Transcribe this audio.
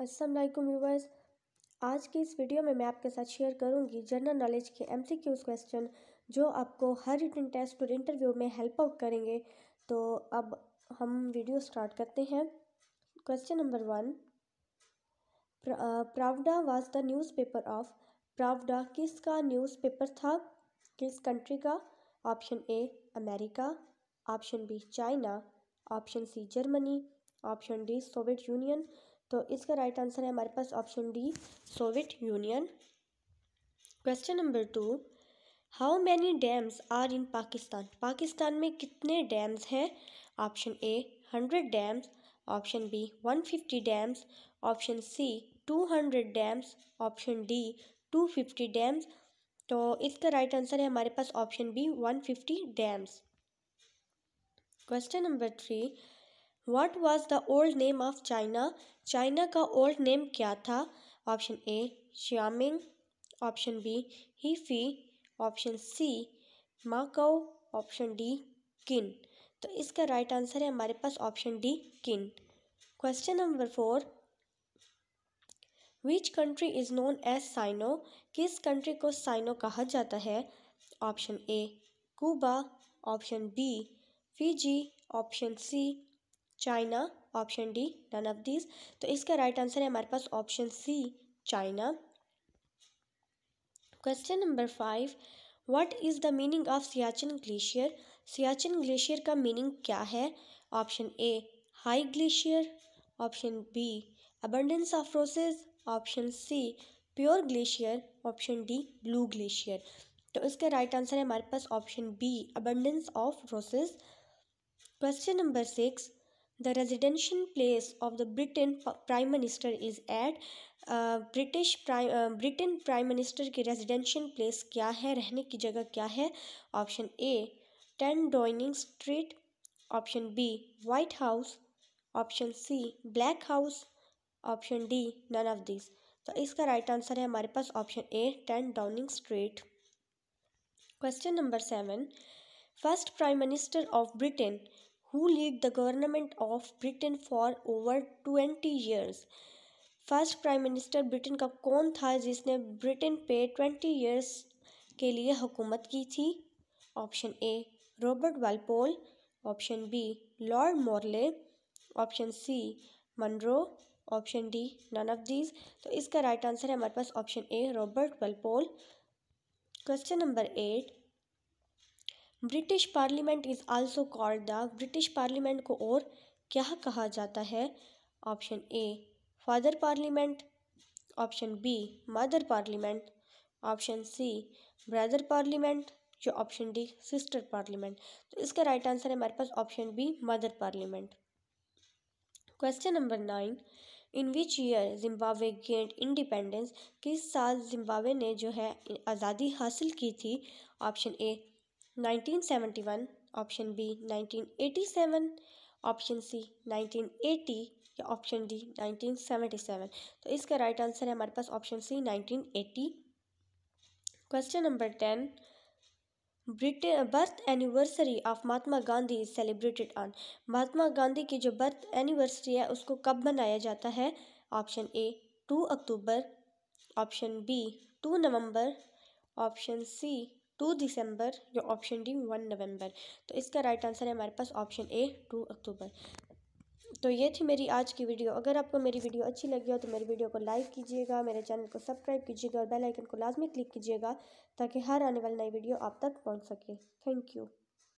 अस्सलाम व्यूवर्स आज की इस वीडियो में मैं आपके साथ शेयर करूंगी जनरल नॉलेज के एम सी क्यूज़ क्वेश्चन जो आपको हर रिटर्न टेस्ट और इंटरव्यू में हेल्प आउट करेंगे तो अब हम वीडियो स्टार्ट करते हैं question number one Pravda was the newspaper of Pravda किसका न्यूज़पेपर था किस कंट्री का option A America option B China option C Germany option D Soviet Union तो इसका राइट आंसर है हमारे पास option D Soviet Union question number two how many dams are in Pakistan Pakistan में कितने डैम्स हैं option A hundred dams option B one fifty dams option C two hundred dams option D two fifty dams तो इसका right answer है हमारे पास option B one fifty dams question number three what was the old name of China China का old name क्या था option A श्यामिंग option B Hefei option C Macao option D किन तो इसका राइट आंसर है हमारे पास option D Qin question number four which country is known as Sino किस कंट्री को साइनो कहा जाता है option A Cuba option B Fiji option C China option D none of these तो इसका राइट आंसर है हमारे पास option C China question number five what is the meaning of Siachen glacier Siachen glacier का मीनिंग क्या है option A high glacier option B abundance of roses option C pure glacier option D blue glacier तो इसका right answer है हमारे पास option B abundance of roses question number six The residential place of the Britain Prime Minister is at British prime Britain prime minister की residential place क्या है रहने की जगह क्या है option A ten Downing Street option B White House option C Black House option D none of this तो इसका राइट आंसर है हमारे पास option A ten Downing Street question number seven first prime minister of Britain who led the government of Britain for over 20 years. First prime minister Britain का कौन था जिसने Britain पे ट्वेंटी ईयर्स के लिए हुकूमत की थी option A Robert Walpole option B Lord Morley option C Monroe option D none of these तो इसका राइट आंसर है हमारे पास option A Robert Walpole question number eight British parliament is also called the British parliament को और क्या कहा जाता है option A father parliament option B mother parliament option C brother parliament जो ऑप्शन डी सिस्टर पार्लियामेंट तो इसका right answer है हमारे पास option B mother parliament question number nine in which year Zimbabwe gained independence किस साल Zimbabwe ने जो है आज़ादी हासिल की थी option A 1971 option B 1987 option C 1980 या ऑप्शन डी 1977 तो इसका राइट आंसर है हमारे पास option C 1980 question number ten Britain birth anniversary of Mahatma Gandhi is celebrated on Mahatma Gandhi की जो बर्थ एनिवर्सरी है उसको कब मनाया जाता है option A two October option B two November option C two December जो ऑप्शन डी वन नवंबर तो इसका राइट आंसर है हमारे पास ऑप्शन ए टू अक्टूबर तो ये थी मेरी आज की वीडियो अगर आपको मेरी वीडियो अच्छी लगी हो तो मेरी वीडियो को लाइक कीजिएगा मेरे चैनल को सब्सक्राइब कीजिएगा और बेल आइकन को लाजमी क्लिक कीजिएगा ताकि हर आने वाली नई वीडियो आप तक पहुंच सके थैंक यू